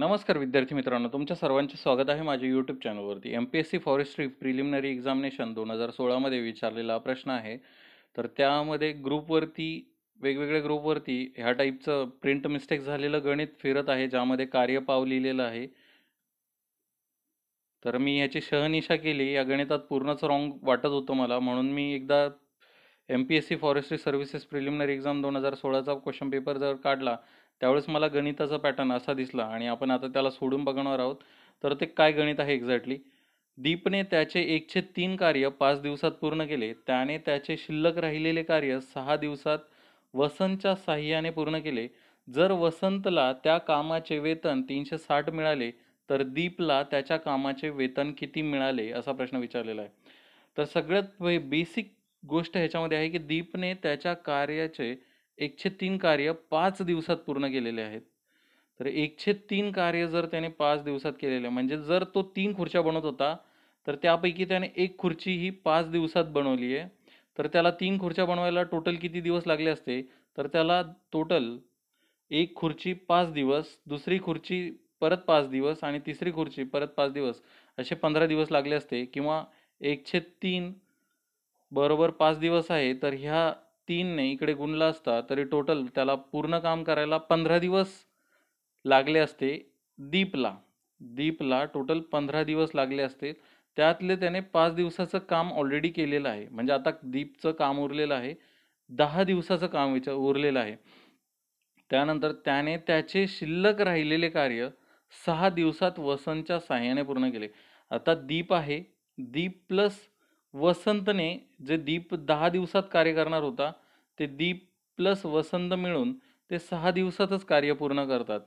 नमस्कार विद्यार्थी मित्रांनो तुमच्या सर्वांचे स्वागत आहे माझ्या यूट्यूब चॅनलवरती M P S C forestry preliminary examination दोन हजार सोळामध्ये विचारलेला प्रश्न आहे तर त्यामध्ये ग्रुपवरती वेगवेगळ्या ग्रुपवरती ह्या टाईपचं प्रिंट मिस्टेक झालेलं गणित फिरत आहे ज्यामध्ये कार्यपाव लिहिलेलं आहे तर मी ह्याची शहनिशा केली या गणितात पूर्णच रॉंग वाटत होतं मला म्हणून मी एकदा M P S C forestry services preliminary exam दोन हजार सोळाचा क्वेश्चन पेपर जर काढला त्यावेळेस मला गणिताचा पॅटर्न असा दिसला आणि आपण आता त्याला सोडून बघणार आहोत तर ते काय गणित आहे एक्झॅक्टली दीपने त्याचे एकशे तीन कार्य पाच दिवसात पूर्ण केले त्याने त्याचे शिल्लक राहिलेले कार्य सहा दिवसात वसंतच्या साह्याने पूर्ण केले जर वसंतला त्या कामाचे वेतन तीनशे साठ मिळाले तर दीपला त्याच्या कामाचे वेतन किती मिळाले असा प्रश्न विचारलेला आहे तर सगळ्यात बेसिक गोष्ट ह्याच्यामध्ये आहे की दीपने त्याच्या कार्याचे एकशे तीन कार्य पाच दिवसात पूर्ण केलेले आहेत तर एकशे तीन कार्य जर त्याने पाच दिवसात केलेले म्हणजे जर तो तीन खुर्च्या बनवत होता तर त्यापैकी त्याने एक खुर्ची ही पाच दिवसात बनवली आहे तर त्याला तीन खुर्च्या बनवायला टोटल किती दिवस लागले असते तर त्याला टोटल एक खुर्ची पाच दिवस दुसरी खुर्ची परत पाच दिवस आणि तिसरी खुर्ची परत पाच दिवस असे पंधरा दिवस लागले असते किंवा एकशे तीन बरोबर पाच दिवस आहे तर ह्या तीनने इकडे गुणला असता तरी टोटल त्याला पूर्ण काम करायला पंधरा दिवस लागले असते दीपला दीपला टोटल पंधरा दिवस लागले असते त्यातले त्याने पाच दिवसाचं काम ऑलरेडी केलेलं आहे म्हणजे आता दीपचं काम उरलेलं आहे दहा दिवसाचं काम विचार उरलेलं आहे त्यानंतर त्याने त्याचे शिल्लक राहिलेले कार्य सहा दिवसात वसनच्या साह्याने पूर्ण केले आता दीप आहे दीप प्लस वसंतने जे दीप दहा दिवसात कार्य करणार होता ते दीप प्लस वसंत मिळून ते सहा दिवसातच कार्य पूर्ण करतात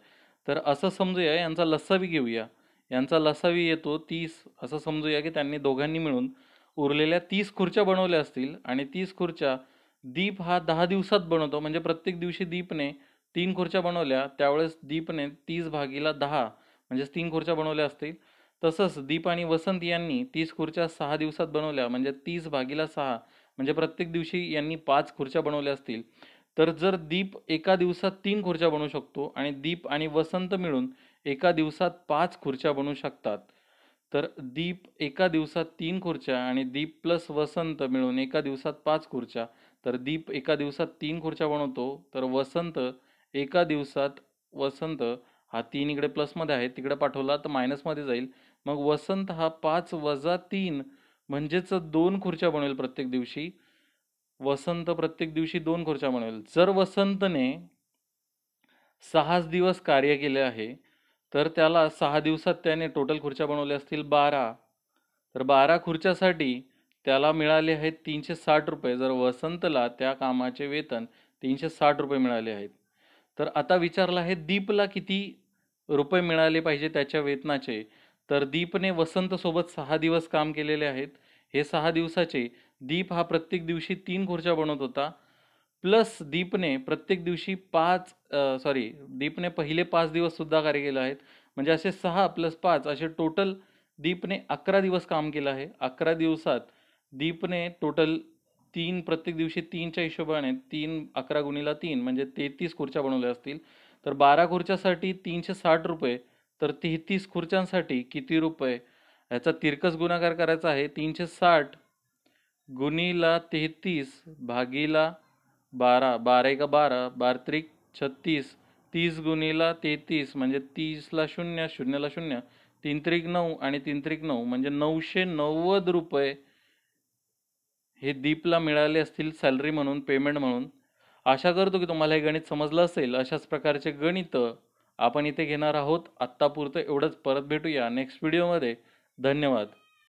तर असं समजूया यांचा लसावी घेऊया यांचा लसावी येतो तीस असं समजूया की त्यांनी दोघांनी मिळून उरलेल्या तीस खुर्च्या बनवल्या असतील आणि तीस खुर्च्या दीप हा दहा दिवसात बनवतो म्हणजे प्रत्येक दिवशी दीपने तीन खुर्च्या बनवल्या त्यावेळेस दीपने तीस भागीला दहा म्हणजेच तीन खुर्च्या बनवल्या असतील तसंच दीप आणि वसंत यांनी तीस खुर्च्या सहा दिवसात बनवल्या म्हणजे तीस भागीला सहा म्हणजे प्रत्येक दिवशी यांनी पाच खुर्च्या बनवल्या असतील तर जर दीप एका दिवसात तीन खुर्च्या बनवू शकतो आणि दीप आणि वसंत मिळून एका दिवसात पाच खुर्च्या बनवू शकतात तर दीप एका दिवसात तीन खुर्च्या आणि दीप प्लस वसंत मिळून एका दिवसात पाच खुर्च्या तर दीप एका दिवसात तीन खुर्च्या बनवतो तर वसंत एका दिवसात वसंत हा तीन इकडे प्लसमध्ये आहे तिकडे पाठवला तर मायनसमध्ये जाईल मग वसंत हा पाच वजा तीन म्हणजेच दोन खुर्च्या बनवेल प्रत्येक दिवशी वसंत प्रत्येक दिवशी दोन खुर्च्या बनवेल जर वसंतने सहाच दिवस कार्य केले आहे तर त्याला सहा दिवसात त्याने टोटल खुर्च्या बनवल्या असतील बारा तर बारा खुर्च्यासाठी त्याला मिळाले आहेत तीनशे साठ रुपये जर वसंतला त्या कामाचे वेतन तीनशे साठ रुपये मिळाले आहेत तर आता विचारला आहे दीपला किती रुपये मिळाले पाहिजे त्याच्या वेतनाचे तर दीपने वसंतसोबत सहा दिवस काम केलेले आहेत हे सहा दिवसाचे दीप हा प्रत्येक दिवशी तीन खुर्च्या बनवत होता प्लस दीपने प्रत्येक दिवशी पाच सॉरी दीपने पहिले पाच सुद्धा कार्य केलं आहेत म्हणजे असे सहा प्लस पाच असे टोटल दीपने अकरा दिवस काम केलं आहे अकरा दिवसात दीपने टोटल तीन प्रत्येक दिवशी तीनच्या हिशोबाने तीन अकरा गुणीला तीन म्हणजे तेहतीस खुर्च्या बनवल्या असतील तर बारा खुर्च्यासाठी तीनशे साठ रुपये तर ती तीस खुर्च्यांसाठी किती रुपये याचा तिरकस गुणाकार करायचा आहे तीनशे साठ गुणीला तेहतीस भागीला बारा बारा एका बारा बारत्रिक छत्तीस तीस गुणीला तेहतीस म्हणजे तीसला शून्य शून्यला शून्य तीन त्रिक नऊ आणि तीन त्रिक नऊ म्हणजे नऊशे नव्वद रुपये हे दीपला मिळाले असतील सॅलरी म्हणून पेमेंट म्हणून आशा करतो की तुम्हाला हे गणित समजलं असेल अशाच प्रकारचे गणित आपण इथे घेणार आहोत आत्तापुरतं एवढंच परत भेटूया नेक्स्ट व्हिडिओमध्ये धन्यवाद